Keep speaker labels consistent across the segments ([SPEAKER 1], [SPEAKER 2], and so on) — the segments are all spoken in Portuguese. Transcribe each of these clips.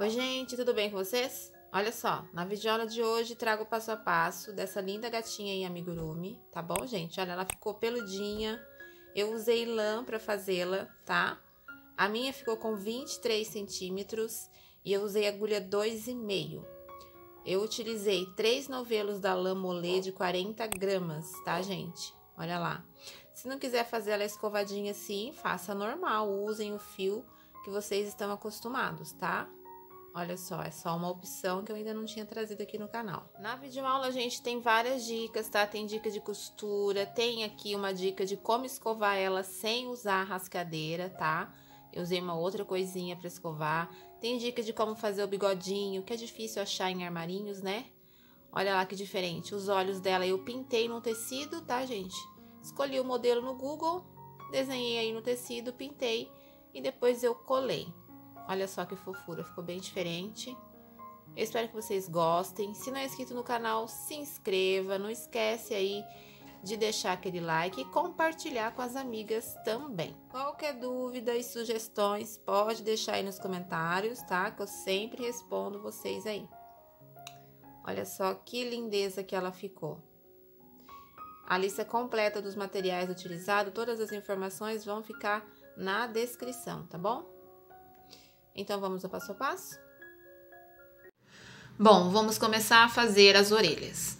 [SPEAKER 1] Oi, gente, tudo bem com vocês? Olha só, na videoaula de hoje trago o passo a passo dessa linda gatinha em amigurumi, tá bom, gente? Olha, ela ficou peludinha, eu usei lã para fazê-la, tá? A minha ficou com 23 centímetros e eu usei agulha 2,5. Eu utilizei três novelos da lã mole de 40 gramas, tá, gente? Olha lá. Se não quiser fazer ela escovadinha assim, faça normal, usem o fio que vocês estão acostumados, tá? Olha só, é só uma opção que eu ainda não tinha trazido aqui no canal. Na videoaula, gente, tem várias dicas, tá? Tem dica de costura, tem aqui uma dica de como escovar ela sem usar rascadeira, tá? Eu usei uma outra coisinha para escovar. Tem dica de como fazer o bigodinho, que é difícil achar em armarinhos, né? Olha lá que diferente. Os olhos dela eu pintei no tecido, tá, gente? Escolhi o modelo no Google, desenhei aí no tecido, pintei e depois eu colei. Olha só que fofura, ficou bem diferente. Eu espero que vocês gostem. Se não é inscrito no canal, se inscreva. Não esquece aí de deixar aquele like e compartilhar com as amigas também. Qualquer dúvida e sugestões, pode deixar aí nos comentários, tá? Que eu sempre respondo vocês aí. Olha só que lindeza que ela ficou. A lista completa dos materiais utilizados, todas as informações vão ficar na descrição, tá bom? Então vamos ao passo a passo? Bom, vamos começar a fazer as orelhas.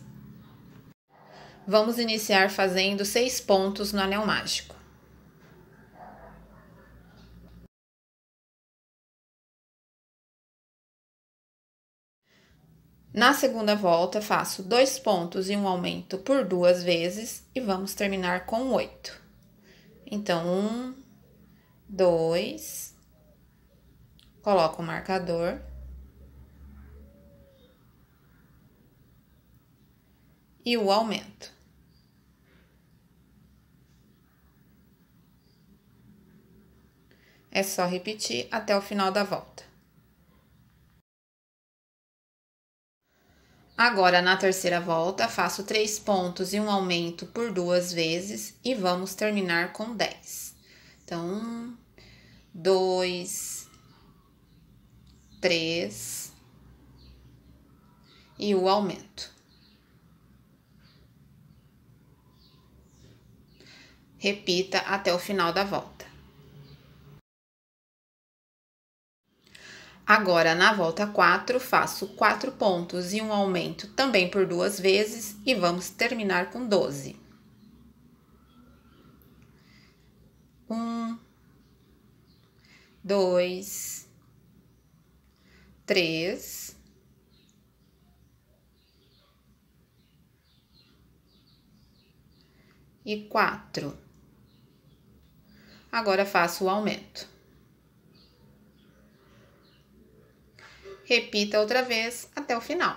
[SPEAKER 1] Vamos iniciar fazendo seis pontos no anel mágico. Na segunda volta, faço dois pontos e um aumento por duas vezes e vamos terminar com oito. Então, um, dois, coloco o marcador. E o aumento. É só repetir até o final da volta. Agora, na terceira volta, faço três pontos e um aumento por duas vezes e vamos terminar com 10. Então, um, dois, três e o aumento. Repita até o final da volta. Agora, na volta 4, faço 4 pontos e um aumento também por duas vezes e vamos terminar com 12. 1, 2, três, e quatro. Agora faço o aumento. Repita outra vez até o final.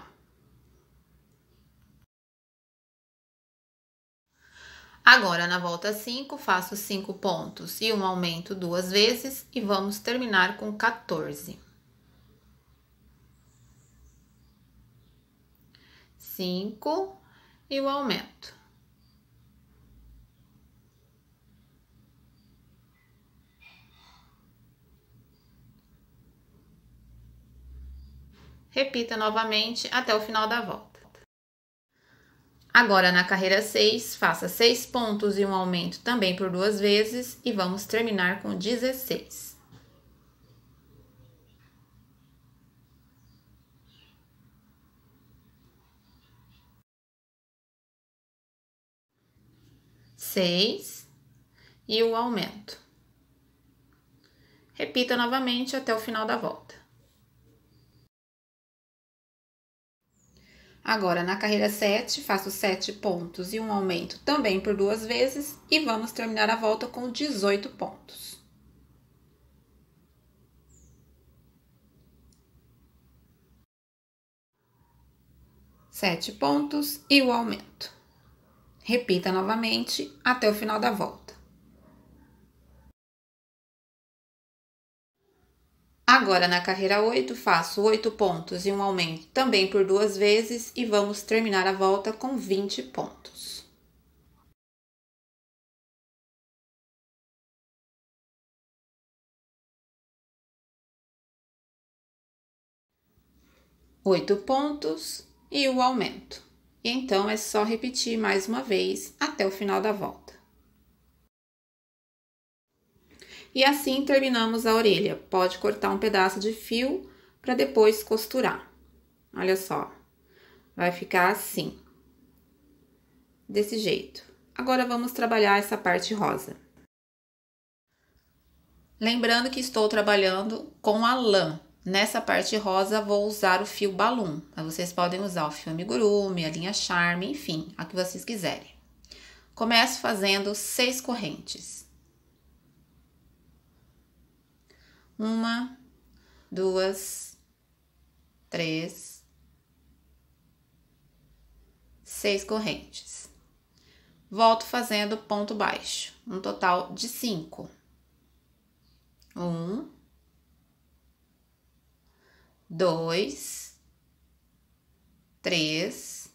[SPEAKER 1] Agora, na volta 5, faço 5 pontos e um aumento duas vezes e vamos terminar com 14. 5 e o aumento. Repita novamente até o final da volta. Agora, na carreira 6, faça 6 pontos e um aumento também por duas vezes e vamos terminar com 16. 6 e o aumento. Repita novamente até o final da volta. Agora, na carreira 7, faço 7 pontos e um aumento também por duas vezes e vamos terminar a volta com 18 pontos. Sete pontos e o aumento. Repita novamente até o final da volta. Agora, na carreira 8, faço 8 pontos e um aumento também por duas vezes e vamos terminar a volta com 20 pontos. Oito pontos e o aumento. E então é só repetir mais uma vez até o final da volta. E assim terminamos a orelha. Pode cortar um pedaço de fio para depois costurar. Olha só. Vai ficar assim. Desse jeito. Agora vamos trabalhar essa parte rosa. Lembrando que estou trabalhando com a lã, Nessa parte rosa, vou usar o fio Balloon, mas vocês podem usar o fio amigurumi, a linha Charme, enfim, a que vocês quiserem. Começo fazendo seis correntes. Uma, duas, três, seis correntes. Volto fazendo ponto baixo, um total de cinco. Um, dois, três,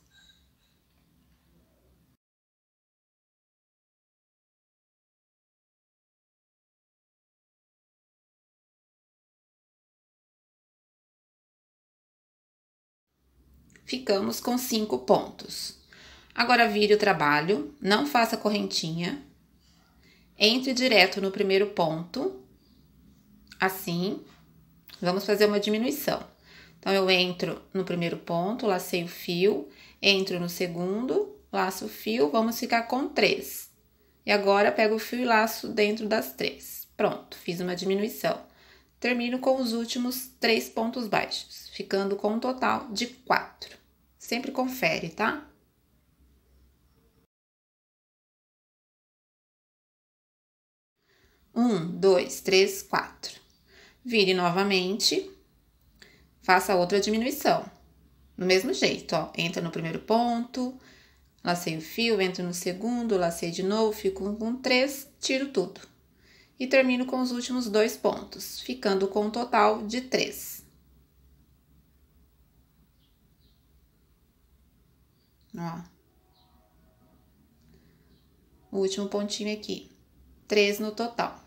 [SPEAKER 1] ficamos com cinco pontos. Agora vire o trabalho, não faça correntinha, entre direto no primeiro ponto, assim, Vamos fazer uma diminuição. Então, eu entro no primeiro ponto, lacei o fio, entro no segundo, laço o fio, vamos ficar com três. E agora, pego o fio e laço dentro das três. Pronto, fiz uma diminuição. Termino com os últimos três pontos baixos, ficando com um total de quatro. Sempre confere, tá? Um, dois, três, quatro. Vire novamente, faça outra diminuição. No mesmo jeito, ó. Entra no primeiro ponto, lacei o fio, entro no segundo, lacei de novo, fico com três, tiro tudo. E termino com os últimos dois pontos, ficando com um total de três. Ó. O último pontinho aqui. Três no total.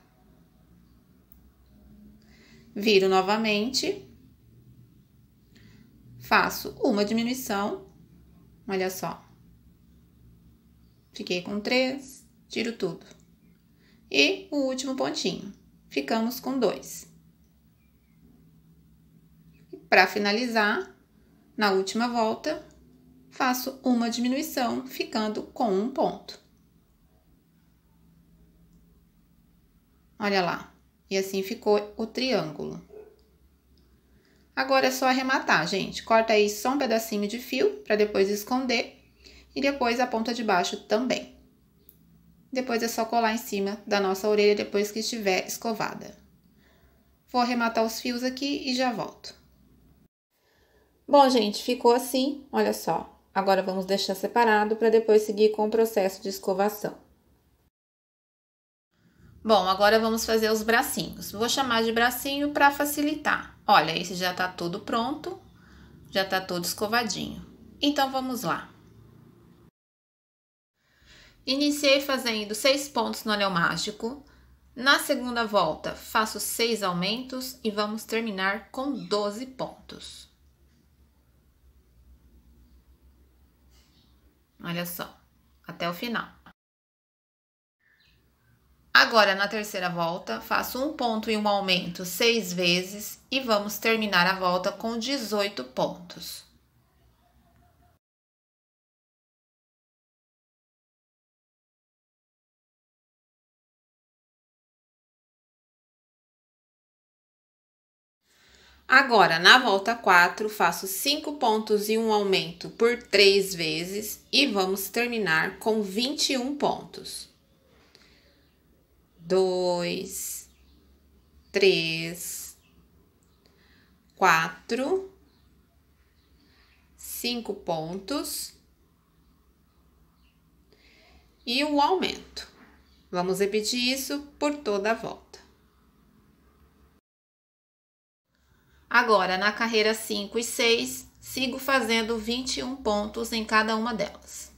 [SPEAKER 1] Viro novamente. Faço uma diminuição. Olha só. Fiquei com três, tiro tudo. E o último pontinho. Ficamos com dois. Para finalizar, na última volta, faço uma diminuição, ficando com um ponto. Olha lá. E assim ficou o triângulo. Agora é só arrematar, gente. Corta aí só um pedacinho de fio para depois esconder e depois a ponta de baixo também. Depois é só colar em cima da nossa orelha depois que estiver escovada. Vou arrematar os fios aqui e já volto. Bom, gente, ficou assim, olha só. Agora vamos deixar separado para depois seguir com o processo de escovação. Bom, agora vamos fazer os bracinhos. Vou chamar de bracinho para facilitar. Olha, esse já tá todo pronto, já tá todo escovadinho. Então, vamos lá. Iniciei fazendo seis pontos no anel mágico. Na segunda volta, faço seis aumentos e vamos terminar com 12 pontos. Olha só, até o final. Agora, na terceira volta, faço um ponto e um aumento seis vezes e vamos terminar a volta com 18 pontos. Agora, na volta 4, faço 5 pontos e um aumento por 3 vezes e vamos terminar com 21 pontos dois, três, quatro, cinco pontos e o um aumento. Vamos repetir isso por toda a volta. Agora, na carreira 5 e 6, sigo fazendo 21 pontos em cada uma delas.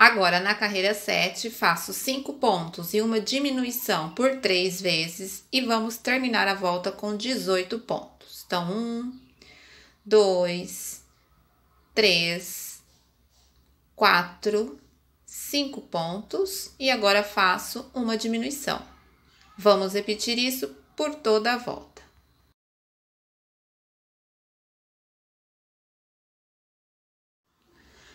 [SPEAKER 1] Agora, na carreira 7, faço 5 pontos e uma diminuição por 3 vezes e vamos terminar a volta com 18 pontos. Então, 1, 2, 3, 4, 5 pontos e agora faço uma diminuição. Vamos repetir isso por toda a volta.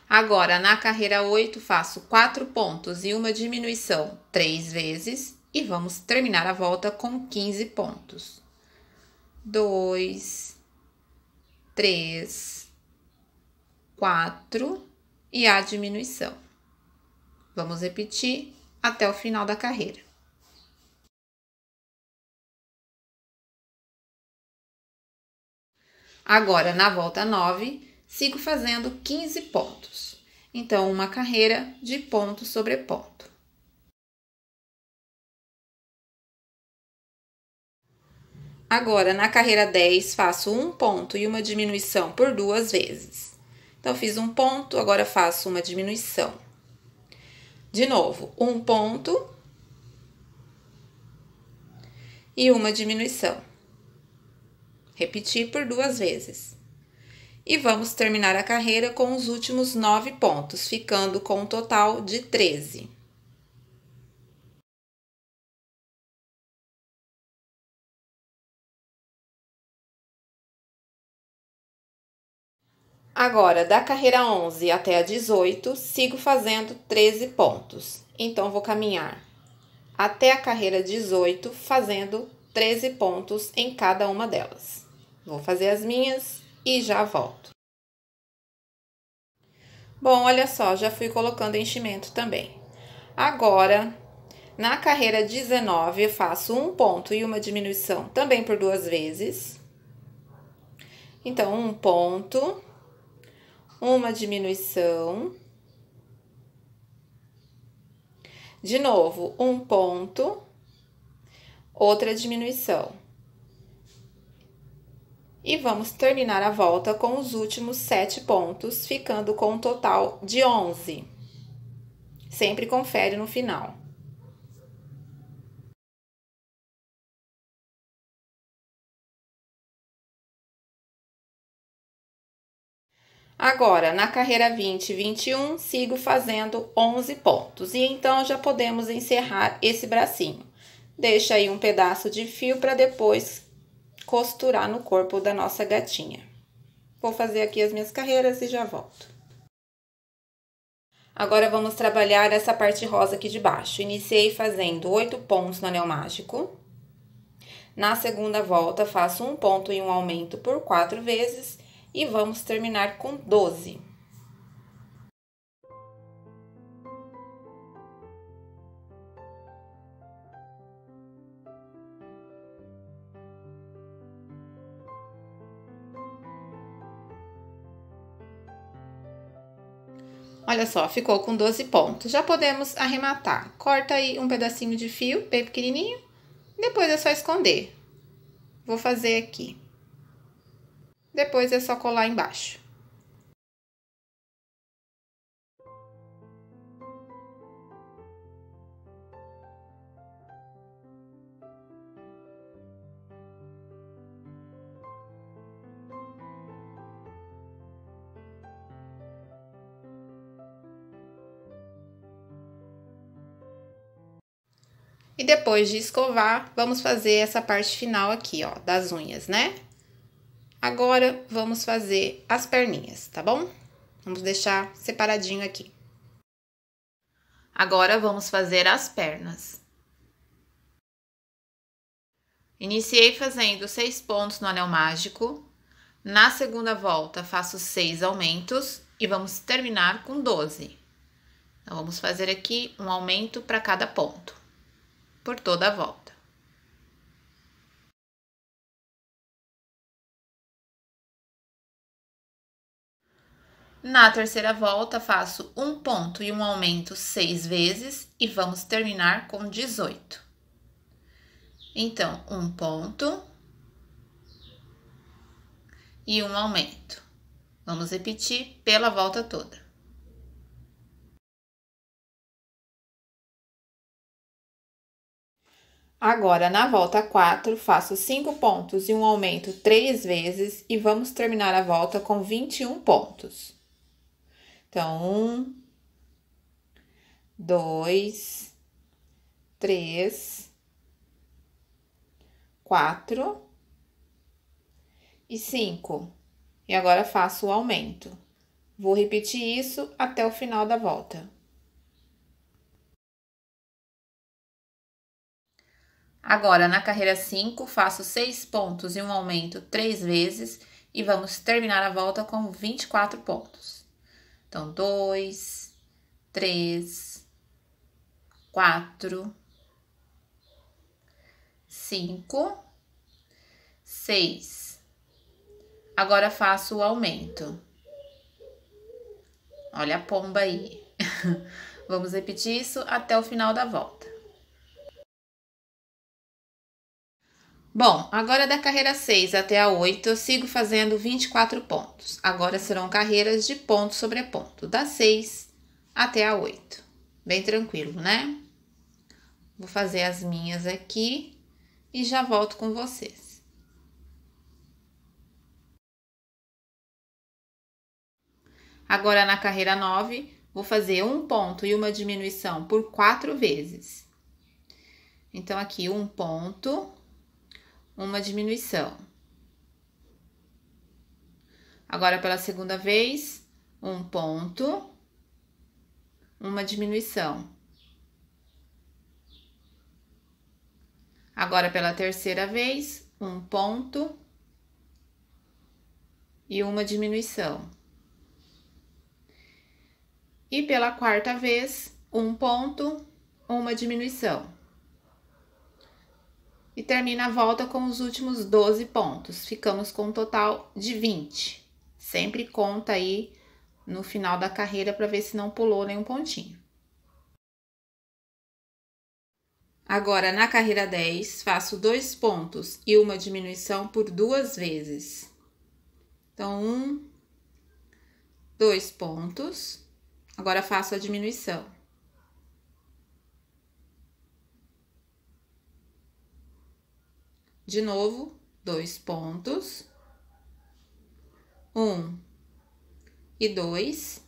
[SPEAKER 1] Agora, na carreira 8, faço 4 pontos e uma diminuição 3 vezes e vamos terminar a volta com 15 pontos. 2, 3, 4 e a diminuição. Vamos repetir até o final da carreira. Agora, na volta 9, sigo fazendo 15 pontos. Então, uma carreira de ponto sobre ponto. Agora, na carreira 10, faço um ponto e uma diminuição por duas vezes. Então, fiz um ponto, agora faço uma diminuição. De novo, um ponto e uma diminuição. Repetir por duas vezes. E vamos terminar a carreira com os últimos 9 pontos, ficando com um total de 13. Agora, da carreira 11 até a 18, sigo fazendo 13 pontos. Então, vou caminhar até a carreira 18, fazendo 13 pontos em cada uma delas. Vou fazer as minhas e já volto. Bom, olha só, já fui colocando enchimento também. Agora, na carreira 19, eu faço um ponto e uma diminuição também por duas vezes. Então, um ponto, uma diminuição. De novo, um ponto, outra diminuição e vamos terminar a volta com os últimos sete pontos, ficando com um total de 11. Sempre confere no final. Agora, na carreira 20 e 21, sigo fazendo 11 pontos. E então, já podemos encerrar esse bracinho. Deixa aí um pedaço de fio para depois costurar no corpo da nossa gatinha. Vou fazer aqui as minhas carreiras e já volto. Agora vamos trabalhar essa parte rosa aqui de baixo. Iniciei fazendo oito pontos no anel mágico. Na segunda volta, faço um ponto e um aumento por quatro vezes e vamos terminar com 12. Olha só, ficou com 12 pontos. Já podemos arrematar. Corta aí um pedacinho de fio, bem pequenininho. Depois é só esconder. Vou fazer aqui. Depois é só colar embaixo. depois de escovar, vamos fazer essa parte final aqui, ó, das unhas, né? Agora, vamos fazer as perninhas, tá bom? Vamos deixar separadinho aqui. Agora, vamos fazer as pernas. Iniciei fazendo seis pontos no anel mágico. Na segunda volta, faço seis aumentos e vamos terminar com doze. Então, vamos fazer aqui um aumento para cada ponto por toda a volta. Na terceira volta, faço um ponto e um aumento seis vezes e vamos terminar com 18. Então, um ponto e um aumento. Vamos repetir pela volta toda. Agora, na volta 4, faço 5 pontos e um aumento 3 vezes e vamos terminar a volta com 21 pontos. Então, 1, 2, 3, 4 e 5. E agora faço o aumento. Vou repetir isso até o final da volta. Agora, na carreira 5, faço 6 pontos e um aumento 3 vezes e vamos terminar a volta com 24 pontos. Então, 2, 3, 4, 5, 6. Agora faço o aumento. Olha a pomba aí. Vamos repetir isso até o final da volta. Bom, agora da carreira 6 até a 8, eu sigo fazendo 24 pontos. Agora serão carreiras de ponto sobre ponto, da 6 até a 8. Bem tranquilo, né? Vou fazer as minhas aqui e já volto com vocês. Agora na carreira 9, vou fazer um ponto e uma diminuição por quatro vezes. Então, aqui um ponto, uma diminuição. Agora, pela segunda vez, um ponto, uma diminuição. Agora, pela terceira vez, um ponto e uma diminuição. E pela quarta vez, um ponto, uma diminuição e termina a volta com os últimos 12 pontos. Ficamos com um total de 20. Sempre conta aí no final da carreira para ver se não pulou nenhum pontinho. Agora, na carreira 10, faço dois pontos e uma diminuição por duas vezes. Então, um, dois pontos. Agora, faço a diminuição. De novo, dois pontos. Um e dois.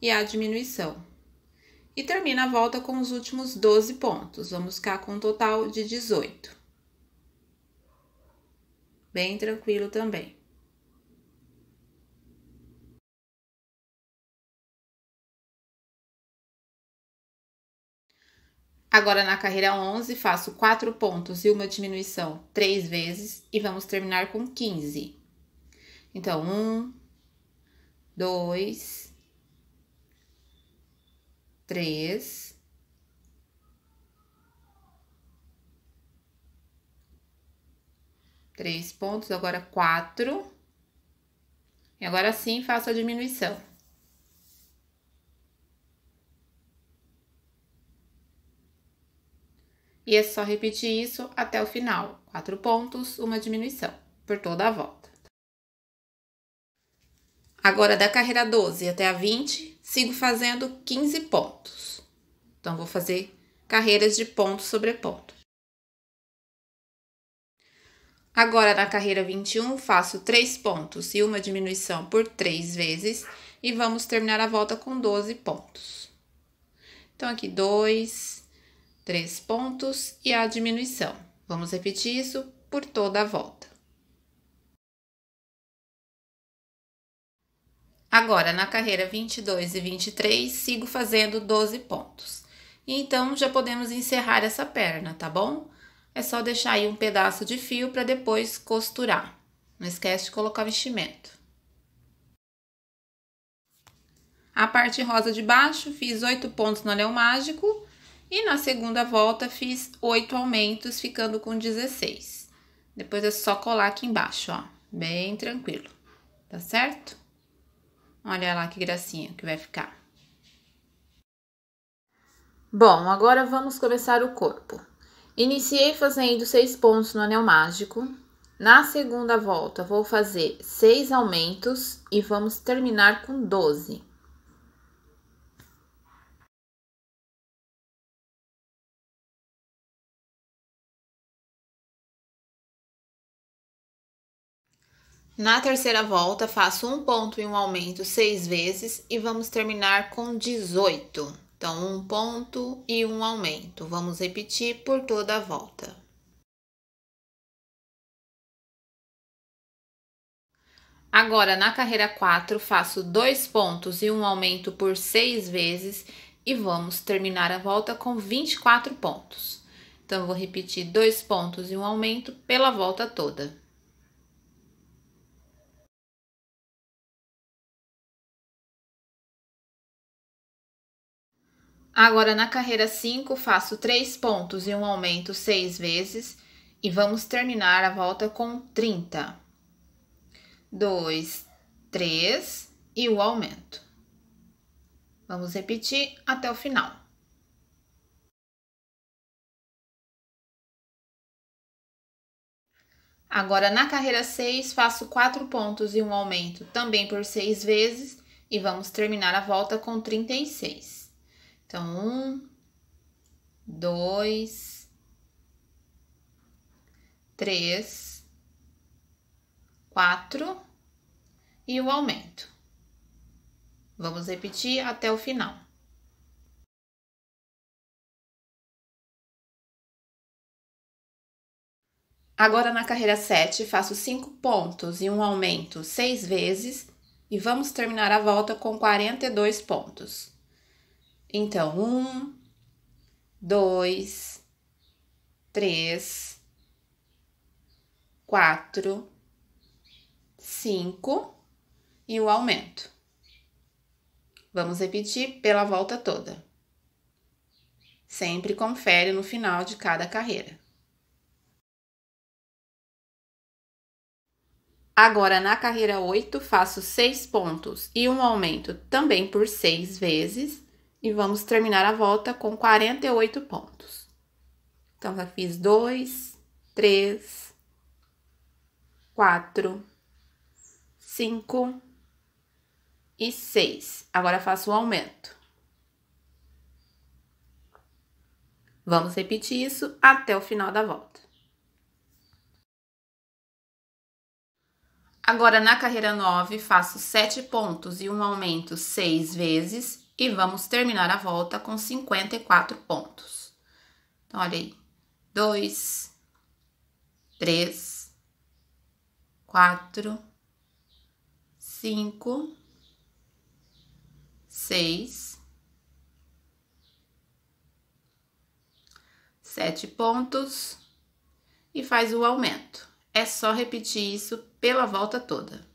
[SPEAKER 1] E a diminuição. E termina a volta com os últimos 12 pontos. Vamos ficar com um total de 18. Bem tranquilo também. Agora na carreira 11 faço 4 pontos e uma diminuição 3 vezes e vamos terminar com 15. Então, 1, 2, 3, 3 pontos, agora 4. E agora sim faço a diminuição. E é só repetir isso até o final. Quatro pontos, uma diminuição, por toda a volta. Agora, da carreira 12 até a 20, sigo fazendo 15 pontos. Então, vou fazer carreiras de ponto sobre ponto. Agora, na carreira 21, faço três pontos e uma diminuição por três vezes. E vamos terminar a volta com 12 pontos. Então, aqui dois três pontos e a diminuição. Vamos repetir isso por toda a volta. Agora, na carreira 22 e 23, sigo fazendo 12 pontos. E então, já podemos encerrar essa perna, tá bom? É só deixar aí um pedaço de fio para depois costurar. Não esquece de colocar o enchimento. A parte rosa de baixo, fiz 8 pontos no anel mágico e na segunda volta fiz oito aumentos, ficando com 16. Depois é só colar aqui embaixo, ó, bem tranquilo, tá certo? Olha lá que gracinha que vai ficar. Bom, agora vamos começar o corpo. Iniciei fazendo seis pontos no anel mágico. Na segunda volta, vou fazer seis aumentos e vamos terminar com 12. Na terceira volta, faço um ponto e um aumento seis vezes e vamos terminar com 18. Então, um ponto e um aumento. Vamos repetir por toda a volta. Agora, na carreira 4, faço dois pontos e um aumento por seis vezes e vamos terminar a volta com 24 pontos. Então, vou repetir dois pontos e um aumento pela volta toda. Agora, na carreira 5, faço 3 pontos e um aumento 6 vezes e vamos terminar a volta com 30. 2, 3 e o aumento. Vamos repetir até o final. Agora, na carreira 6, faço 4 pontos e um aumento também por 6 vezes e vamos terminar a volta com 36. Então, um, dois, três, quatro e o aumento. Vamos
[SPEAKER 2] repetir até o final.
[SPEAKER 1] Agora na carreira 7, faço 5 pontos e um aumento 6 vezes e vamos terminar a volta com 42 pontos. Então, um, dois, três, quatro, cinco e o aumento. Vamos repetir pela volta toda. Sempre confere no final de cada carreira. Agora, na carreira 8, faço 6 pontos e um aumento também por 6 vezes e vamos terminar a volta com 48 pontos. Então, já fiz 2, 3, 4, 5 e 6. Agora faço o aumento. Vamos repetir isso até o final da volta. Agora, na carreira 9, faço 7 pontos e um aumento 6 vezes e vamos terminar a volta com 54 pontos. Então, olha aí: 2, 3, 4, 5, 6, 7 pontos e faz o aumento. É só repetir isso pela volta toda.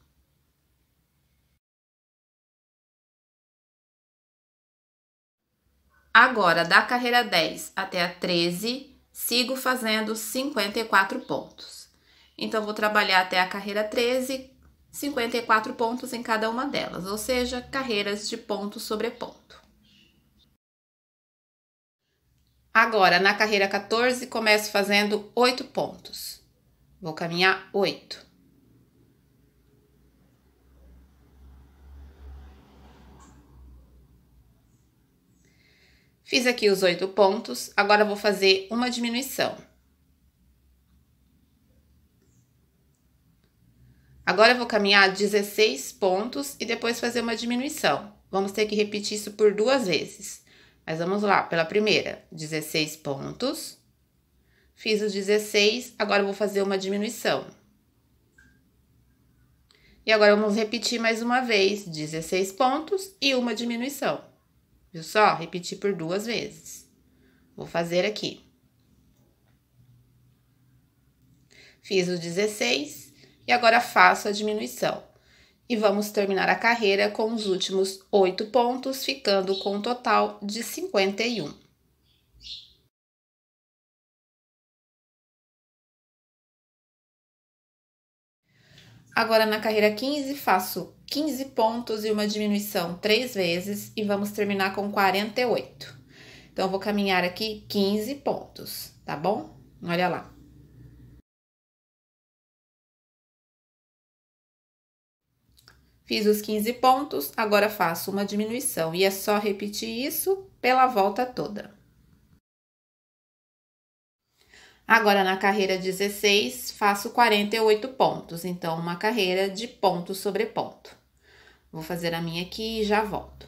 [SPEAKER 1] Agora, da carreira 10 até a 13, sigo fazendo 54 pontos. Então, vou trabalhar até a carreira 13, 54 pontos em cada uma delas, ou seja, carreiras de ponto sobre ponto. Agora, na carreira 14, começo fazendo 8 pontos. Vou caminhar 8. Fiz aqui os oito pontos, agora vou fazer uma diminuição. Agora eu vou caminhar 16 pontos e depois fazer uma diminuição. Vamos ter que repetir isso por duas vezes. Mas vamos lá, pela primeira, 16 pontos. Fiz os 16, agora eu vou fazer uma diminuição. E agora vamos repetir mais uma vez, 16 pontos e uma diminuição. Viu só? repetir por duas vezes. Vou fazer aqui. Fiz o 16 e agora faço a diminuição. E vamos terminar a carreira com os últimos oito pontos, ficando com um total de 51. Agora, na carreira 15, faço 15 pontos e uma diminuição três vezes e vamos terminar com 48. Então, eu vou caminhar aqui 15 pontos, tá bom? Olha lá. Fiz os 15 pontos, agora faço uma diminuição e é só repetir isso pela volta toda. Agora, na carreira 16, faço 48 pontos, então, uma carreira de ponto sobre ponto. Vou fazer a minha aqui e já volto.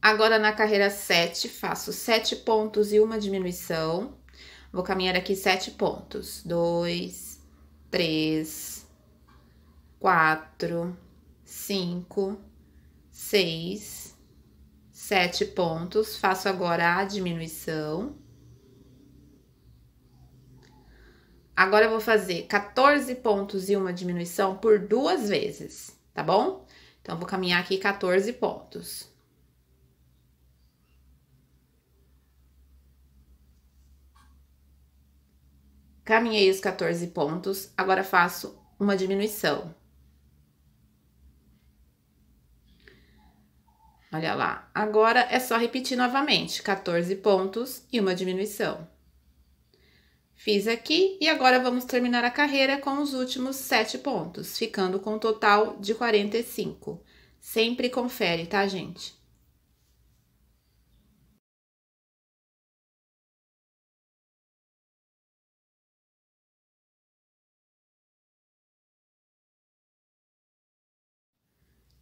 [SPEAKER 1] Agora, na carreira 7, faço 7 pontos e uma diminuição. Vou caminhar aqui 7 pontos. 2, 3, 4, 5, 6, 7 pontos. Faço agora a diminuição. Agora eu vou fazer 14 pontos e uma diminuição por duas vezes, tá bom? Então, vou caminhar aqui 14 pontos. Caminhei os 14 pontos, agora faço uma diminuição. Olha lá, agora é só repetir novamente, 14 pontos e uma diminuição. Fiz aqui e agora vamos terminar a carreira com os últimos sete pontos, ficando com um total de 45. Sempre confere, tá, gente?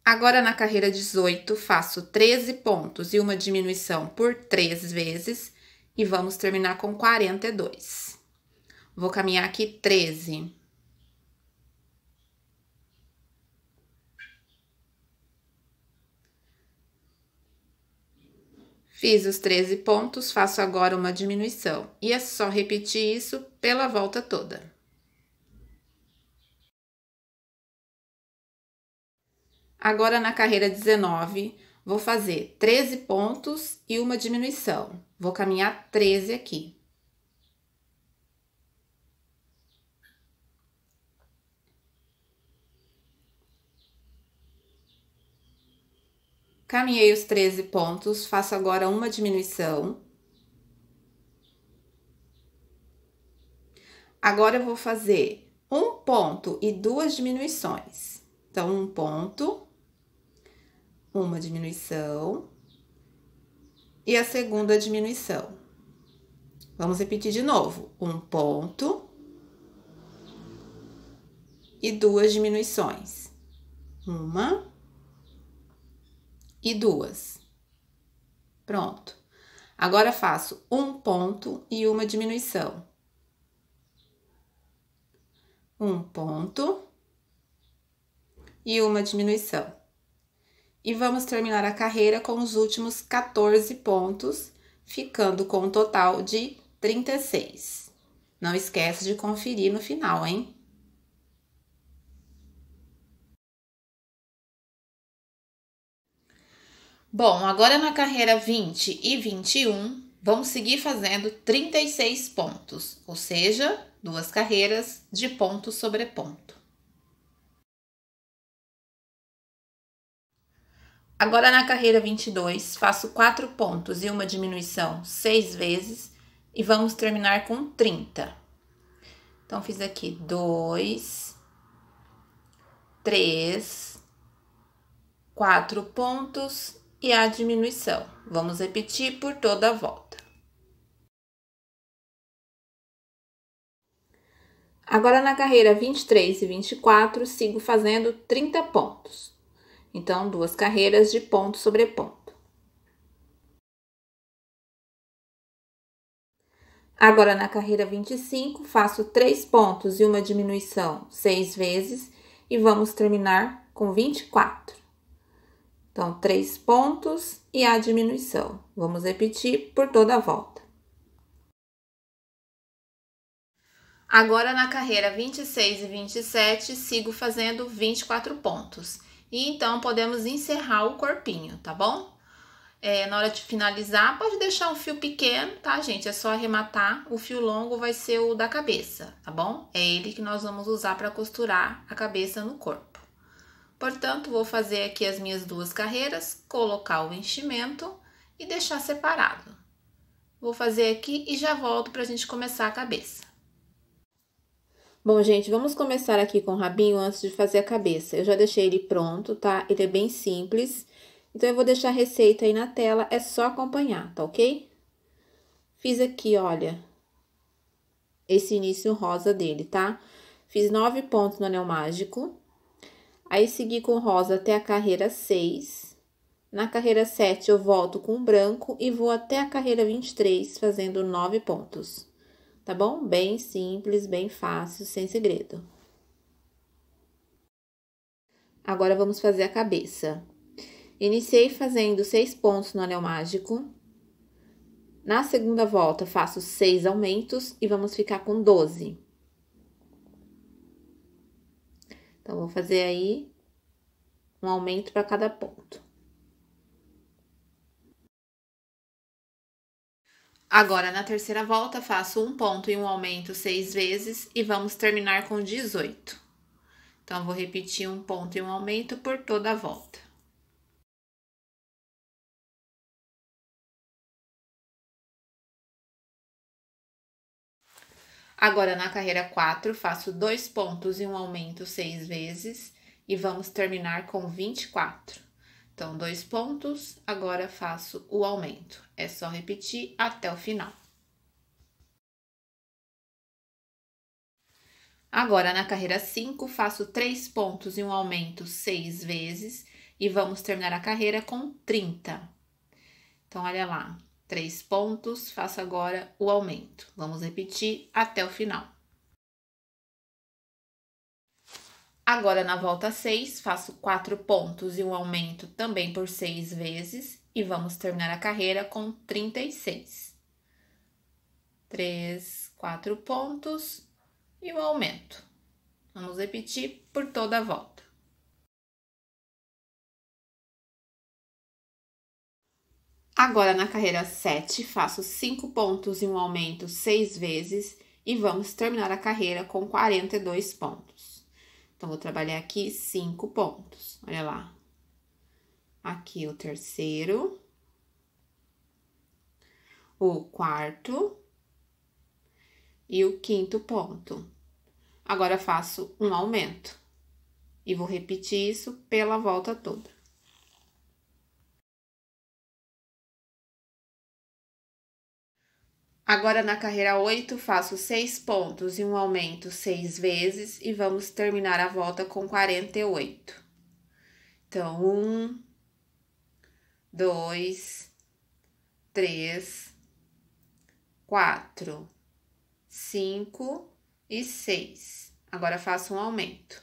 [SPEAKER 1] Agora, na carreira 18, faço 13 pontos e uma diminuição por 3 vezes e vamos terminar com 42. Vou caminhar aqui 13. Fiz os 13 pontos, faço agora uma diminuição. E é só repetir isso pela volta toda. Agora, na carreira 19, vou fazer 13 pontos e uma diminuição. Vou caminhar 13 aqui. Caminhei os 13 pontos, faço agora uma diminuição. Agora eu vou fazer um ponto e duas diminuições. Então, um ponto, uma diminuição e a segunda diminuição. Vamos repetir de novo: um ponto e duas diminuições. Uma e duas. Pronto. Agora faço um ponto e uma diminuição. Um ponto e uma diminuição. E vamos terminar a carreira com os últimos 14 pontos, ficando com um total de 36. Não esquece de conferir no final, hein? Bom, agora na carreira 20 e 21, vamos seguir fazendo 36 pontos, ou seja, duas carreiras de ponto sobre ponto. Agora na carreira 22, faço 4 pontos e uma diminuição 6 vezes e vamos terminar com 30. Então, fiz aqui 2, 3, 4 pontos e a diminuição. Vamos repetir por toda a volta. Agora, na carreira 23 e 24, sigo fazendo 30 pontos. Então, duas carreiras de ponto sobre ponto. Agora, na carreira 25, faço três pontos e uma diminuição seis vezes e vamos terminar com 24. Então, três pontos e a diminuição. Vamos repetir por toda a volta. Agora, na carreira 26 e 27, sigo fazendo 24 pontos. E então, podemos encerrar o corpinho, tá bom? É, na hora de finalizar, pode deixar um fio pequeno, tá, gente? É só arrematar. O fio longo vai ser o da cabeça, tá bom? É ele que nós vamos usar para costurar a cabeça no corpo. Portanto, vou fazer aqui as minhas duas carreiras, colocar o enchimento e deixar separado. Vou fazer aqui e já volto para a gente começar a cabeça. Bom, gente, vamos começar aqui com o rabinho antes de fazer a cabeça. Eu já deixei ele pronto, tá? Ele é bem simples, então eu vou deixar a receita aí na tela, é só acompanhar, tá ok? Fiz aqui, olha, esse início rosa dele, tá? Fiz nove pontos no anel mágico Aí, segui com rosa até a carreira 6. Na carreira 7, eu volto com branco e vou até a carreira 23, fazendo 9 pontos. Tá bom? Bem simples, bem fácil, sem segredo. Agora, vamos fazer a cabeça. Iniciei fazendo 6 pontos no anel mágico. Na segunda volta, faço 6 aumentos e vamos ficar com 12. Então, vou fazer aí um aumento para cada ponto. Agora, na terceira volta, faço um ponto e um aumento seis vezes e vamos terminar com 18. Então, vou repetir um ponto e um aumento por toda a volta. Agora, na carreira 4, faço dois pontos e um aumento seis vezes e vamos terminar com 24. Então, dois pontos, agora faço o aumento. É só repetir até o final. Agora, na carreira 5, faço três pontos e um aumento seis vezes e vamos terminar a carreira com 30. Então, olha lá três pontos, faço agora o aumento. Vamos repetir até o final. Agora, na volta 6, faço quatro pontos e um aumento também por seis vezes e vamos terminar a carreira com 36. Três, quatro pontos e um aumento. Vamos repetir por toda a volta. Agora na carreira 7, faço 5 pontos e um aumento 6 vezes e vamos terminar a carreira com 42 pontos. Então, vou trabalhar aqui 5 pontos, olha lá. Aqui o terceiro, o quarto e o quinto ponto. Agora, faço um aumento. E vou repetir isso pela volta toda. Agora na carreira 8, faço 6 pontos e um aumento 6 vezes e vamos terminar a volta com 48. Então, 1, 2, 3, 4, 5 e 6. Agora faço um aumento.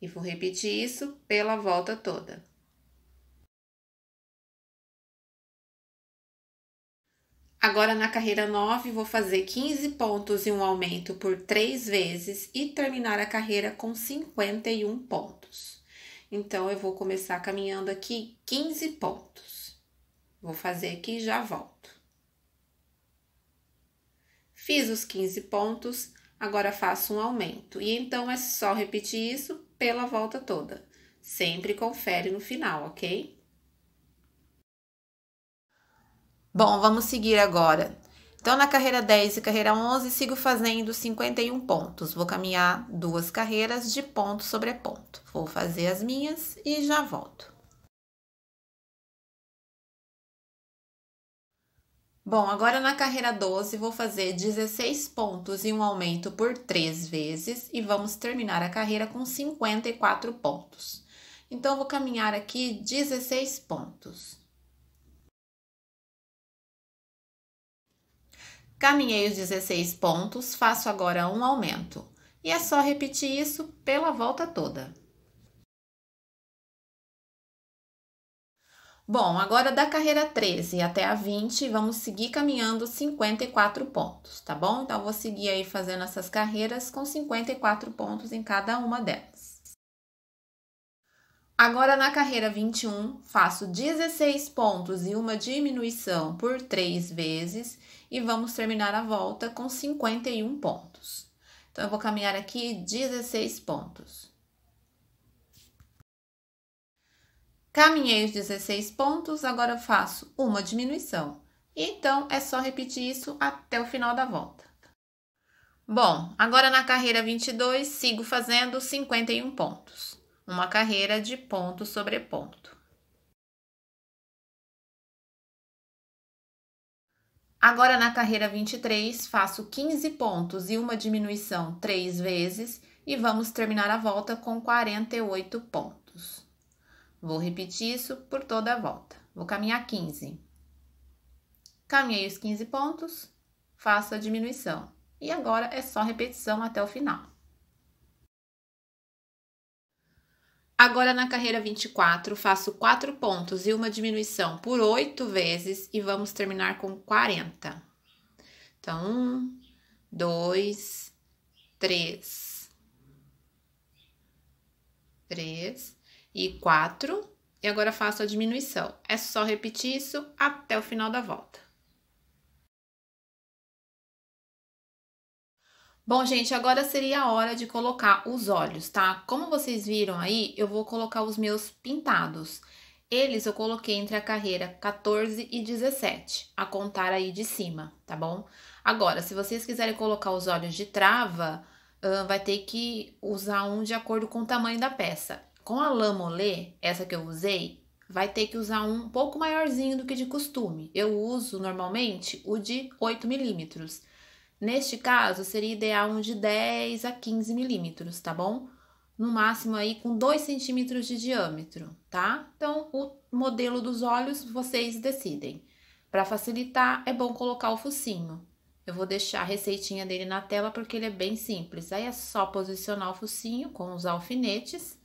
[SPEAKER 1] E vou repetir isso pela volta toda. Agora na carreira 9, vou fazer 15 pontos e um aumento por três vezes e terminar a carreira com 51 pontos. Então, eu vou começar caminhando aqui 15 pontos. Vou fazer aqui e já volto. Fiz os 15 pontos, agora faço um aumento. E então, é só repetir isso pela volta toda. Sempre confere no final, ok? Bom, vamos seguir agora. Então, na carreira 10 e carreira 11, sigo fazendo 51 pontos. Vou caminhar duas carreiras de ponto sobre ponto. Vou fazer as minhas e já volto. Bom, agora na carreira 12, vou fazer 16 pontos e um aumento por 3 vezes e vamos terminar a carreira com 54 pontos. Então, vou caminhar aqui 16 pontos. Caminhei os 16 pontos, faço agora um aumento. E é só repetir isso pela volta toda. Bom, agora da carreira 13 até a 20, vamos seguir caminhando 54 pontos, tá bom? Então, vou seguir aí fazendo essas carreiras com 54 pontos em cada uma delas. Agora, na carreira 21, faço 16 pontos e uma diminuição por 3 vezes e vamos terminar a volta com 51 pontos. Então, eu vou caminhar aqui 16 pontos. Caminhei os 16 pontos, agora eu faço uma diminuição. Então, é só repetir isso até o final da volta. Bom, agora na carreira 22, sigo fazendo 51 pontos. Uma carreira de ponto sobre ponto. Agora na carreira 23, faço 15 pontos e uma diminuição três vezes e vamos terminar a volta com 48 pontos. Vou repetir isso por toda a volta. Vou caminhar 15. Caminhei os 15 pontos, faço a diminuição. E agora é só repetição até o final. Agora na carreira 24, faço 4 pontos e uma diminuição por 8 vezes e vamos terminar com 40. Então, 1, 2, 3, 3 e 4. E agora faço a diminuição. É só repetir isso até o final da volta. Bom, gente, agora seria a hora de colocar os olhos, tá? Como vocês viram aí, eu vou colocar os meus pintados. Eles eu coloquei entre a carreira 14 e 17, a contar aí de cima, tá bom? Agora, se vocês quiserem colocar os olhos de trava, vai ter que usar um de acordo com o tamanho da peça. Com a lã mole, essa que eu usei, vai ter que usar um pouco maiorzinho do que de costume. Eu uso normalmente o de 8 milímetros. Neste caso, seria ideal um de 10 a 15 milímetros, tá bom? No máximo aí com 2 centímetros de diâmetro, tá? Então, o modelo dos olhos vocês decidem. Para facilitar, é bom colocar o focinho. Eu vou deixar a receitinha dele na tela porque ele é bem simples. Aí é só posicionar o focinho com os alfinetes,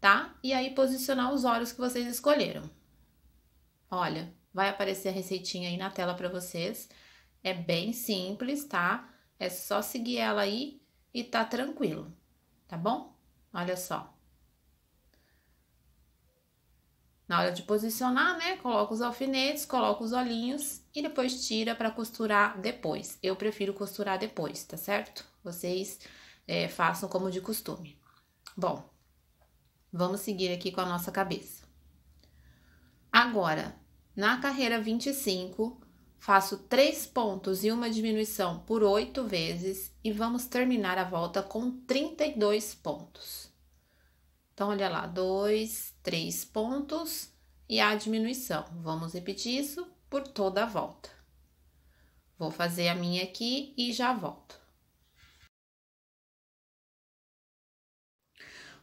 [SPEAKER 1] tá? E aí posicionar os olhos que vocês escolheram. Olha, vai aparecer a receitinha aí na tela para vocês. É bem simples, tá? É só seguir ela aí e tá tranquilo, tá bom? Olha só. Na hora de posicionar, né, coloca os alfinetes, coloca os olhinhos e depois tira para costurar depois. Eu prefiro costurar depois, tá certo? Vocês é, façam como de costume. Bom, vamos seguir aqui com a nossa cabeça. Agora, na carreira 25, Faço três pontos e uma diminuição por oito vezes e vamos terminar a volta com 32 pontos. Então, olha lá, dois, três pontos e a diminuição. Vamos repetir isso por toda a volta. Vou fazer a minha aqui e já volto.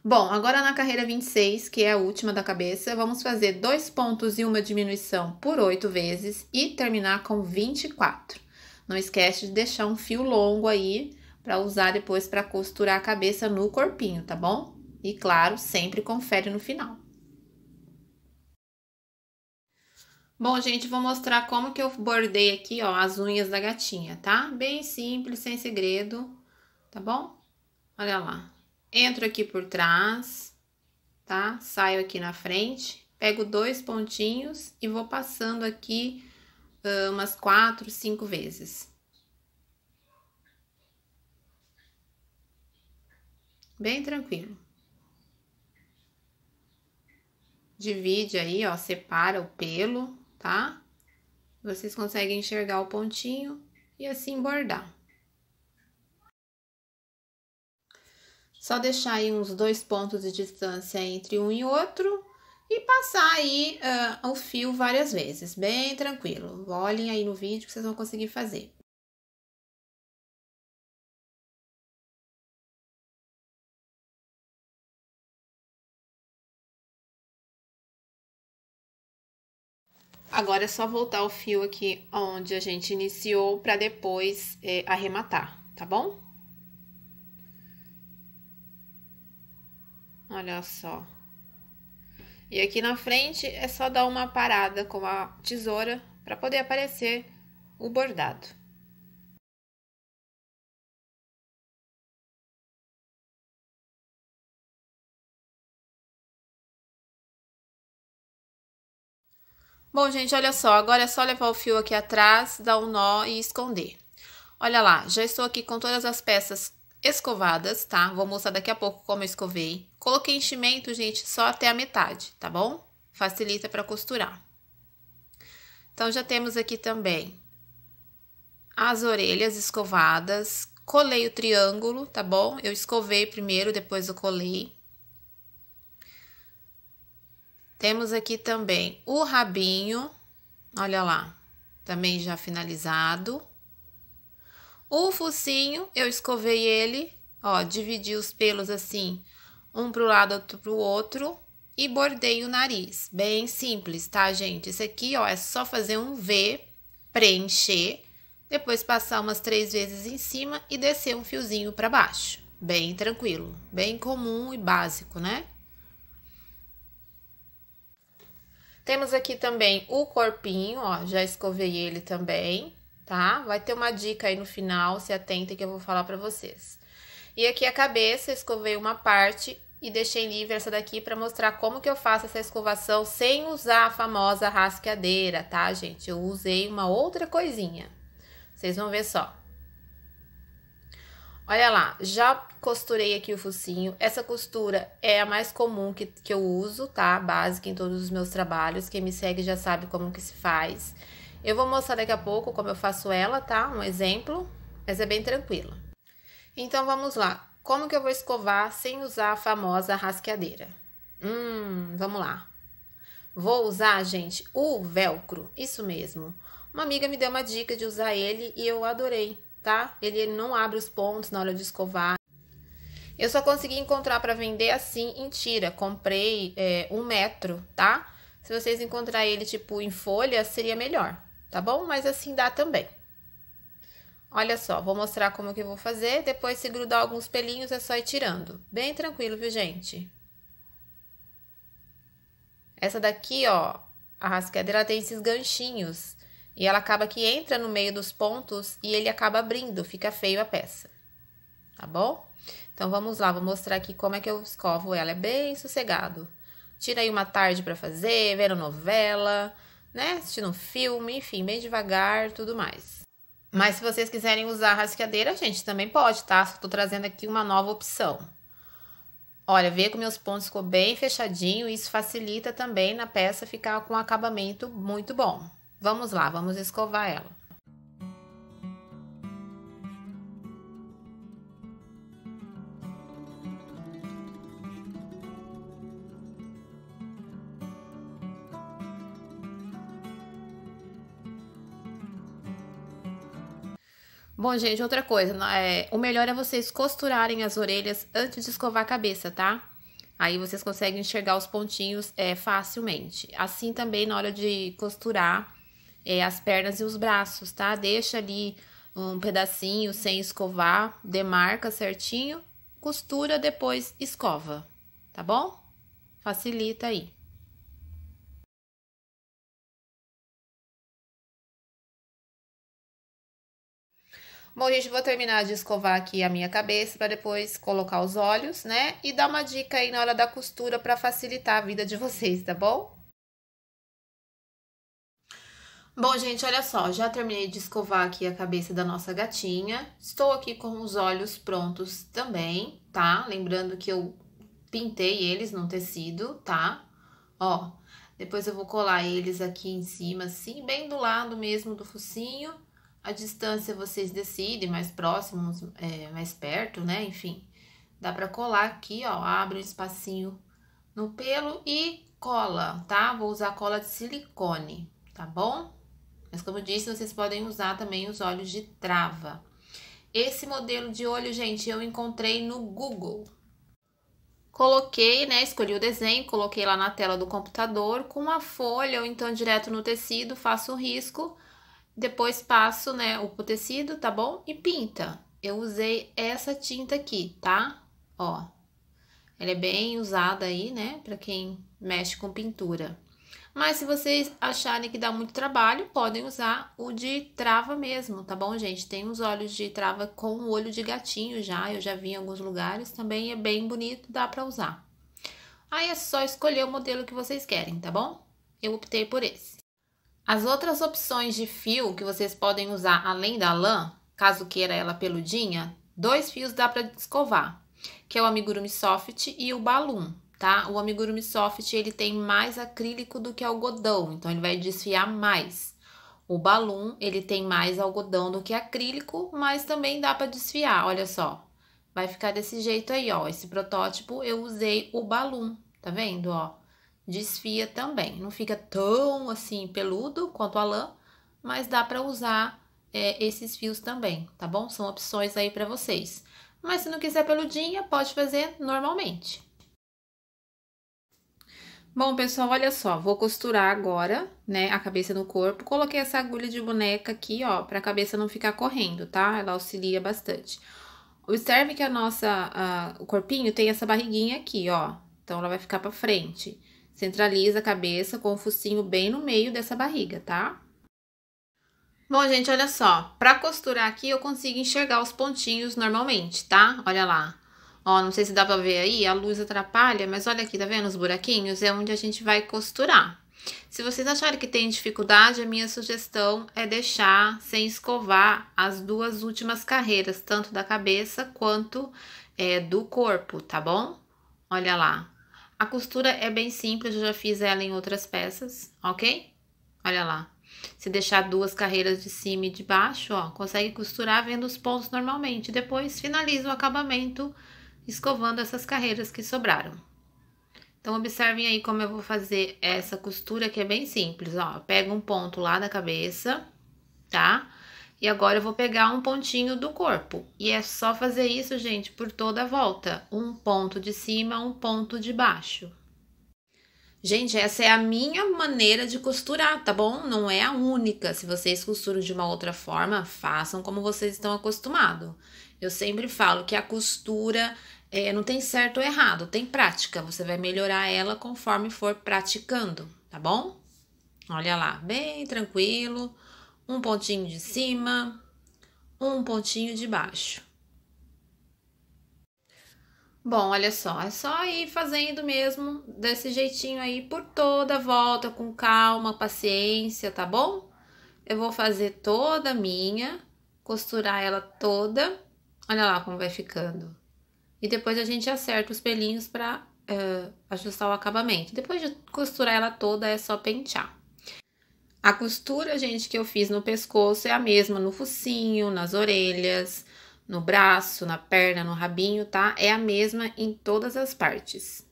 [SPEAKER 1] Bom, agora na carreira 26, que é a última da cabeça, vamos fazer dois pontos e uma diminuição por oito vezes e terminar com 24. Não esquece de deixar um fio longo aí para usar depois para costurar a cabeça no corpinho, tá bom? E claro, sempre confere no final. Bom, gente, vou mostrar como que eu bordei aqui, ó, as unhas da gatinha, tá? Bem simples, sem segredo, tá bom? Olha lá, entro aqui por trás, tá? Saio aqui na frente, pego dois pontinhos e vou passando aqui uh, umas quatro, cinco vezes. Bem tranquilo. Divide aí, ó, separa o pelo, tá? Vocês conseguem enxergar o pontinho e assim bordar. Só deixar aí uns dois pontos de distância entre um e outro e passar aí uh, o fio várias vezes, bem tranquilo. Olhem aí no vídeo que vocês vão conseguir fazer. Agora é só voltar o fio aqui onde a gente iniciou para depois é, arrematar, tá bom? Olha só. E aqui na frente é só dar uma parada com a tesoura para poder aparecer o bordado. Bom, gente, olha só, agora é só levar o fio aqui atrás, dar um nó e esconder. Olha lá, já estou aqui com todas as peças escovadas, tá? Vou mostrar daqui a pouco como eu escovei. Coloquei enchimento, gente, só até a metade, tá bom? Facilita para costurar. Então, já temos aqui também as orelhas escovadas. Colei o triângulo, tá bom? Eu escovei primeiro, depois eu colei. Temos aqui também o rabinho, olha lá, também já finalizado. O focinho, eu escovei ele, ó, dividi os pelos assim, um pro lado, outro pro outro, e bordei o nariz. Bem simples, tá, gente? Isso aqui, ó, é só fazer um V, preencher, depois passar umas três vezes em cima e descer um fiozinho para baixo. Bem tranquilo, bem comum e básico, né? Temos aqui também o corpinho, ó, já escovei ele também tá? Vai ter uma dica aí no final, se atenta que eu vou falar para vocês. E aqui a cabeça, escovei uma parte e deixei livre essa daqui para mostrar como que eu faço essa escovação sem usar a famosa rasqueadeira, tá, gente? Eu usei uma outra coisinha. Vocês vão ver só. Olha lá, já costurei aqui o focinho. Essa costura é a mais comum que, que eu uso, tá? Básica em todos os meus trabalhos. Quem me segue já sabe como que se faz. Eu vou mostrar daqui a pouco como eu faço ela, tá? Um exemplo, mas é bem tranquilo. Então, vamos lá. Como que eu vou escovar sem usar a famosa rasqueadeira? Hum, vamos lá. Vou usar, gente, o velcro, isso mesmo. Uma amiga me deu uma dica de usar ele e eu adorei, tá? Ele, ele não abre os pontos na hora de escovar. Eu só consegui encontrar para vender assim em tira. Comprei é, um metro, tá? Se vocês encontrar ele tipo em folha, seria melhor tá bom? Mas assim dá também. Olha só, vou mostrar como que eu vou fazer, depois se grudar alguns pelinhos é só ir tirando. Bem tranquilo, viu, gente? Essa daqui, ó, a rasqueira, ela tem esses ganchinhos e ela acaba que entra no meio dos pontos e ele acaba abrindo, fica feio a peça, tá bom? Então, vamos lá, vou mostrar aqui como é que eu escovo ela, é bem sossegado. Tira aí uma tarde para fazer, vendo novela, né? Assistindo filme, enfim, bem devagar, tudo mais. Mas se vocês quiserem usar a rasqueadeira, gente, também pode, tá? Só tô trazendo aqui uma nova opção. Olha, vê que meus pontos ficou bem fechadinho, isso facilita também na peça ficar com um acabamento muito bom. Vamos lá, vamos escovar ela. Bom, gente, outra coisa, é, o melhor é vocês costurarem as orelhas antes de escovar a cabeça, tá? Aí vocês conseguem enxergar os pontinhos é, facilmente. Assim também na hora de costurar é, as pernas e os braços, tá? Deixa ali um pedacinho sem escovar, demarca certinho, costura, depois escova, tá bom? Facilita aí. Bom, gente, vou terminar de escovar aqui a minha cabeça para depois colocar os olhos, né? E dar uma dica aí na hora da costura para facilitar a vida de vocês, tá bom? Bom, gente, olha só, já terminei de escovar aqui a cabeça da nossa gatinha. Estou aqui com os olhos prontos também, tá? Lembrando que eu pintei eles num tecido, tá? Ó, depois eu vou colar eles aqui em cima, assim, bem do lado mesmo do focinho a distância vocês decidem, mais próximos, é, mais perto, né? Enfim, dá pra colar aqui, ó, abre um espacinho no pelo e cola, tá? Vou usar cola de silicone, tá bom? Mas como eu disse, vocês podem usar também os olhos de trava. Esse modelo de olho, gente, eu encontrei no Google. Coloquei, né, escolhi o desenho, coloquei lá na tela do computador, com uma folha ou então direto no tecido, faço o risco depois passo, né, o tecido, tá bom? E pinta. Eu usei essa tinta aqui, tá? Ó. Ela é bem usada aí, né, para quem mexe com pintura. Mas se vocês acharem que dá muito trabalho, podem usar o de trava mesmo, tá bom, gente? Tem uns olhos de trava com o olho de gatinho já, eu já vi em alguns lugares, também é bem bonito, dá para usar. Aí é só escolher o modelo que vocês querem, tá bom? Eu optei por esse. As outras opções de fio que vocês podem usar além da lã, caso queira ela peludinha, dois fios dá para escovar, que é o amigurumi soft e o balloon, tá? O amigurumi soft, ele tem mais acrílico do que algodão, então ele vai desfiar mais. O balloon, ele tem mais algodão do que acrílico, mas também dá para desfiar, olha só. Vai ficar desse jeito aí, ó. Esse protótipo eu usei o balloon, tá vendo, ó? desfia também. Não fica tão assim peludo quanto a lã, mas dá para usar é, esses fios também, tá bom? São opções aí para vocês. Mas se não quiser peludinha, pode fazer normalmente. Bom, pessoal, olha só, vou costurar agora, né, a cabeça no corpo. Coloquei essa agulha de boneca aqui, ó, pra cabeça não ficar correndo, tá? Ela auxilia bastante. Observe que a nossa, a, o corpinho tem essa barriguinha aqui, ó. Então, ela vai ficar pra frente. Centraliza a cabeça com o focinho bem no meio dessa barriga, tá? Bom, gente, olha só. Pra costurar aqui, eu consigo enxergar os pontinhos normalmente, tá? Olha lá. Ó, não sei se dá pra ver aí, a luz atrapalha, mas olha aqui, tá vendo os buraquinhos? É onde a gente vai costurar. Se vocês acharem que tem dificuldade, a minha sugestão é deixar sem escovar as duas últimas carreiras, tanto da cabeça quanto é, do corpo, tá bom? Olha lá. A costura é bem simples, eu já fiz ela em outras peças, ok? Olha lá. Se deixar duas carreiras de cima e de baixo, ó, consegue costurar vendo os pontos normalmente. Depois, finaliza o acabamento escovando essas carreiras que sobraram. Então, observem aí como eu vou fazer essa costura, que é bem simples, ó. Pega um ponto lá da cabeça, tá? E agora eu vou pegar um pontinho do corpo. E é só fazer isso, gente, por toda a volta. Um ponto de cima, um ponto de baixo. Gente, essa é a minha maneira de costurar, tá bom? Não é a única. Se vocês costuram de uma outra forma, façam como vocês estão acostumados. Eu sempre falo que a costura é, não tem certo ou errado, tem prática. Você vai melhorar ela conforme for praticando, tá bom? Olha lá, bem tranquilo um pontinho de cima, um pontinho de baixo. Bom, olha só, é só ir fazendo mesmo desse jeitinho aí por toda a volta, com calma, paciência, tá bom? Eu vou fazer toda a minha, costurar ela toda, olha lá como vai ficando. E depois a gente acerta os pelinhos pra uh, ajustar o acabamento. Depois de costurar ela toda, é só pentear. A costura, gente, que eu fiz no pescoço é a mesma no focinho, nas orelhas, no braço, na perna, no rabinho, tá? É a mesma em todas as partes.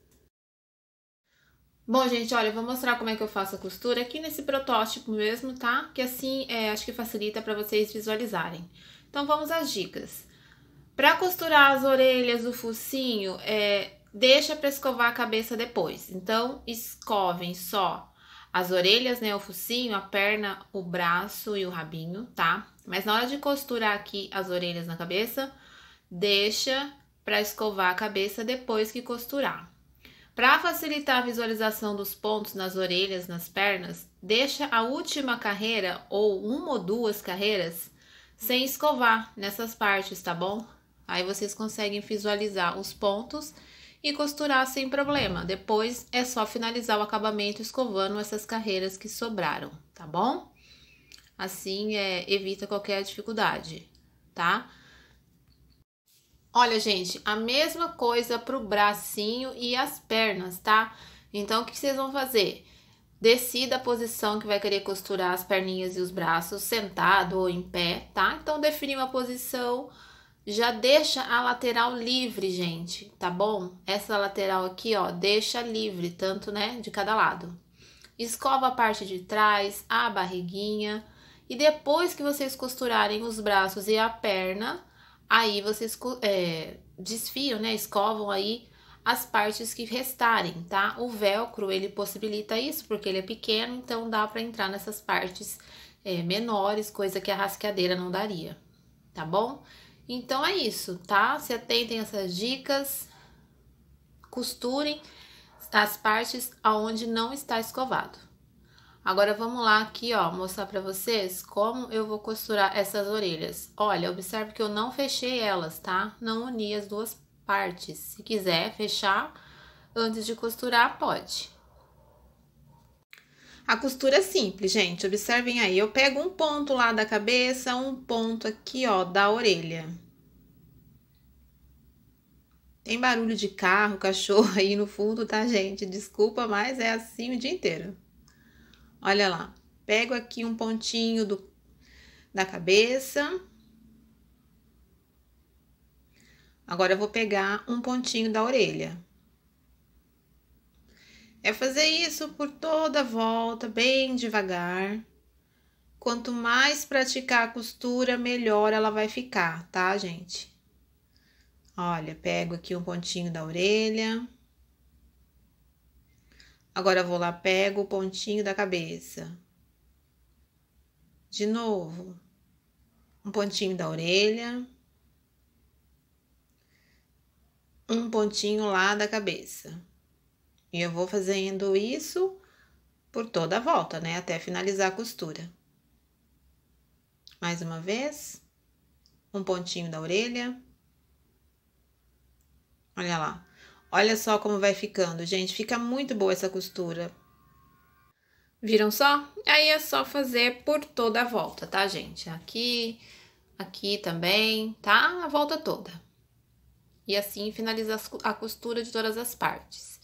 [SPEAKER 1] Bom, gente, olha, eu vou mostrar como é que eu faço a costura aqui nesse protótipo mesmo, tá? Que assim, é, acho que facilita para vocês visualizarem. Então, vamos às dicas. Para costurar as orelhas, o focinho, é, deixa para escovar a cabeça depois. Então, escovem só as orelhas, né, o focinho, a perna, o braço e o rabinho, tá? Mas na hora de costurar aqui as orelhas na cabeça, deixa para escovar a cabeça depois que costurar. Para facilitar a visualização dos pontos nas orelhas, nas pernas, deixa a última carreira ou uma ou duas carreiras sem escovar nessas partes, tá bom? Aí vocês conseguem visualizar os pontos e costurar sem problema. Depois é só finalizar o acabamento escovando essas carreiras que sobraram, tá bom? Assim é, evita qualquer dificuldade, tá? Olha, gente, a mesma coisa pro bracinho e as pernas, tá? Então, o que vocês vão fazer? Decida a posição que vai querer costurar as perninhas e os braços, sentado ou em pé, tá? Então, definir uma posição já deixa a lateral livre, gente, tá bom? Essa lateral aqui, ó, deixa livre, tanto, né, de cada lado. Escova a parte de trás, a barriguinha. E depois que vocês costurarem os braços e a perna, aí vocês é, desfiam, né, escovam aí as partes que restarem, tá? O velcro, ele possibilita isso, porque ele é pequeno, então dá para entrar nessas partes é, menores, coisa que a rasqueadeira não daria, tá bom? Então é isso, tá? Se atentem a essas dicas, costurem as partes aonde não está escovado. Agora vamos lá aqui, ó, mostrar para vocês como eu vou costurar essas orelhas. Olha, observe que eu não fechei elas, tá? Não uni as duas partes. Se quiser fechar antes de costurar, pode. A costura é simples, gente. Observem aí, eu pego um ponto lá da cabeça, um ponto aqui, ó, da orelha. Tem barulho de carro, cachorro aí no fundo, tá, gente? Desculpa, mas é assim o dia inteiro. Olha lá. Pego aqui um pontinho do, da cabeça. Agora eu vou pegar um pontinho da orelha. É fazer isso por toda a volta, bem devagar. Quanto mais praticar a costura, melhor ela vai ficar, tá, gente? Olha, pego aqui um pontinho da orelha. Agora vou lá, pego o pontinho da cabeça. De novo, um pontinho da orelha. Um pontinho lá da cabeça. E eu vou fazendo isso por toda a volta, né? Até finalizar a costura. Mais uma vez. Um pontinho da orelha. Olha lá. Olha só como vai ficando, gente. Fica muito boa essa costura. Viram só? Aí é só fazer por toda a volta, tá, gente? Aqui, aqui também, tá? A volta toda. E assim finaliza a costura de todas as partes.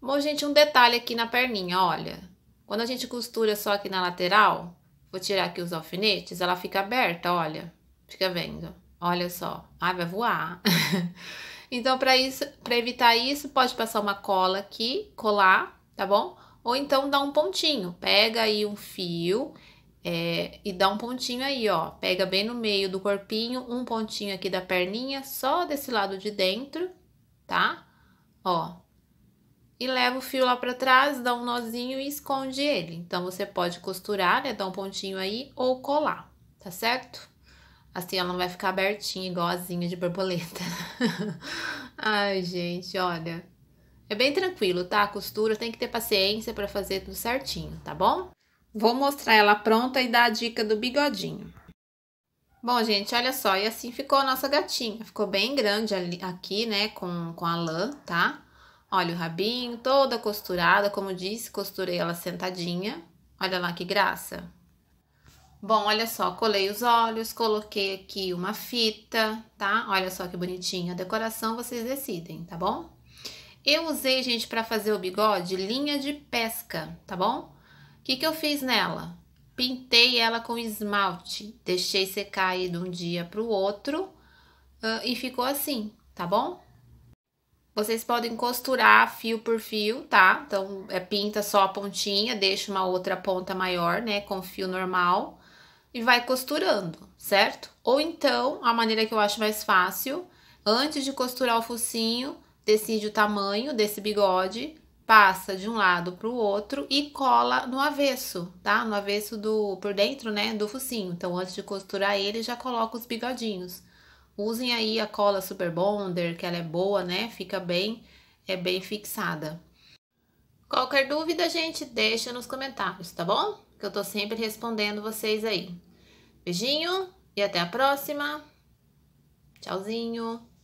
[SPEAKER 1] Bom, gente, um detalhe aqui na perninha, olha. Quando a gente costura só aqui na lateral, vou tirar aqui os alfinetes, ela fica aberta, olha. Fica vendo. Olha só. Ai, vai voar. então, para isso, para evitar isso, pode passar uma cola aqui, colar, tá bom? Ou então dá um pontinho. Pega aí um fio é, e dá um pontinho aí, ó. Pega bem no meio do corpinho, um pontinho aqui da perninha, só desse lado de dentro, tá? Ó, e leva o fio lá para trás, dá um nozinho e esconde ele. Então, você pode costurar, né, dar um pontinho aí ou colar, tá certo? Assim ela não vai ficar abertinha igual asinha de borboleta. Ai, gente, olha. É bem tranquilo, tá? A costura tem que ter paciência para fazer tudo certinho, tá bom? Vou mostrar ela pronta e dar a dica do bigodinho. Bom, gente, olha só, e assim ficou a nossa gatinha. Ficou bem grande ali, aqui, né, com, com a lã, tá? Olha o rabinho toda costurada, como disse, costurei ela sentadinha. Olha lá que graça. Bom, olha só, colei os olhos, coloquei aqui uma fita, tá? Olha só que bonitinha a decoração, vocês decidem, tá bom? Eu usei, gente, para fazer o bigode, linha de pesca, tá bom? O que, que eu fiz nela? Pintei ela com esmalte, deixei secar aí de um dia para o outro uh, e ficou assim, tá bom? Vocês podem costurar fio por fio, tá? Então, é, pinta só a pontinha, deixa uma outra ponta maior, né? Com fio normal. E vai costurando, certo? Ou então, a maneira que eu acho mais fácil, antes de costurar o focinho, decide o tamanho desse bigode, passa de um lado para o outro e cola no avesso, tá? No avesso do por dentro, né, do focinho. Então, antes de costurar ele, já coloca os bigodinhos. Usem aí a cola Super Bonder, que ela é boa, né? Fica bem, é bem fixada. Qualquer dúvida, gente, deixa nos comentários, tá bom? Que eu tô sempre respondendo vocês aí. Beijinho e até a próxima. Tchauzinho.